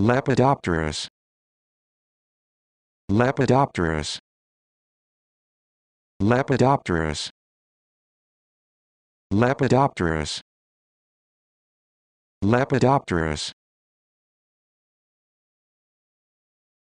Lepidopterus Lepidopterus Lepidopterus Lepidopterus Lepidopterus